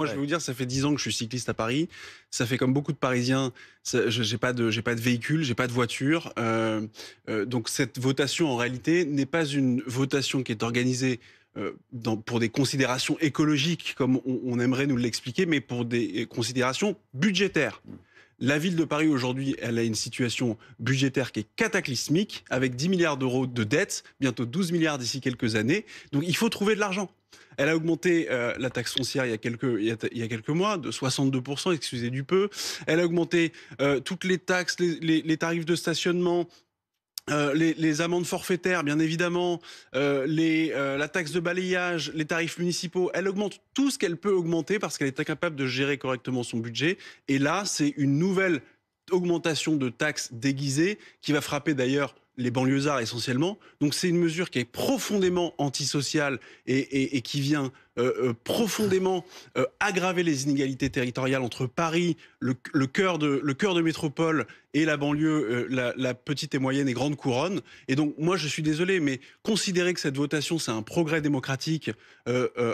Moi, je vais vous dire, ça fait dix ans que je suis cycliste à Paris. Ça fait comme beaucoup de Parisiens, j'ai pas de, j'ai pas de véhicule, j'ai pas de voiture. Euh, euh, donc cette votation, en réalité, n'est pas une votation qui est organisée euh, pour des considérations écologiques, comme on aimerait nous l'expliquer, mais pour des considérations budgétaires. Mm. La ville de Paris aujourd'hui, elle a une situation budgétaire qui est cataclysmique, avec 10 milliards d'euros de dettes, bientôt 12 milliards d'ici quelques années. Donc il faut trouver de l'argent. Elle a augmenté euh, la taxe foncière il y, a quelques, mois de 62%, excusez du peu. Elle a augmenté euh, toutes les taxes, les tarifs de stationnement, euh, les, amendes forfaitaires, bien évidemment, euh, euh, la taxe de balayage, les tarifs municipaux, elle augmente tout ce qu'elle peut augmenter parce qu'elle est incapable de gérer correctement son budget. Et là, c'est une nouvelle augmentation de taxes déguisée qui va frapper d'ailleurs les banlieusards essentiellement. Donc c'est une mesure qui est profondément antisociale et qui vient euh, euh, profondément euh, aggraver les inégalités territoriales entre Paris, le, cœur, de, de métropole et la banlieue, la, petite et moyenne et grande couronne. Et donc, moi, je suis désolé, mais considérer que cette votation, c'est un progrès démocratique,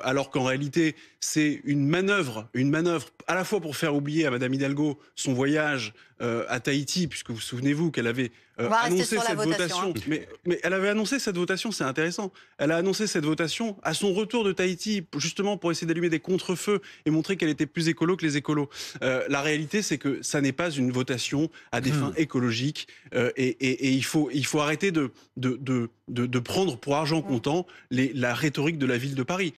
alors qu'en réalité, c'est une manœuvre, une manœuvre à la fois pour faire oublier à Madame Hidalgo son voyage à Tahiti, puisque vous souvenez-vous qu'elle avait annoncé cette votation. Hein. Mais, mais elle avait annoncé cette votation, c'est intéressant. Elle a annoncé cette votation à son retour de Tahiti justement pour essayer d'allumer des contre-feux et montrer qu'elle était plus écolo que les écolos. Euh, la réalité, c'est que ça n'est pas une votation à des fins hmm. écologiques euh, et, il, faut, il faut arrêter de, de, prendre pour argent hmm. comptant la rhétorique de la ville de Paris.